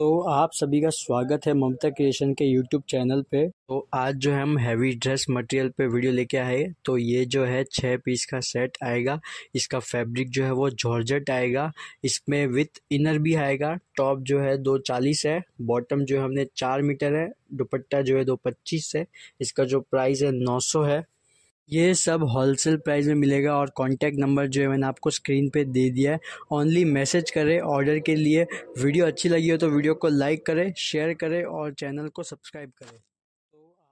तो आप सभी का स्वागत है ममता क्रिएशन के यूट्यूब चैनल पे तो आज जो है हम हैवी ड्रेस मटेरियल पे वीडियो लेके आए तो ये जो है छः पीस का सेट आएगा इसका फैब्रिक जो है वो जॉर्जेट आएगा इसमें विथ इनर भी आएगा टॉप जो है दो चालीस है बॉटम जो है हमने चार मीटर है दुपट्टा जो है दो पच्चीस है इसका जो प्राइस है नौ सौ है ये सब होलसेल प्राइस में मिलेगा और कॉन्टैक्ट नंबर जो है मैंने आपको स्क्रीन पे दे दिया है ओनली मैसेज करें ऑर्डर के लिए वीडियो अच्छी लगी हो तो वीडियो को लाइक करें शेयर करें और चैनल को सब्सक्राइब करें तो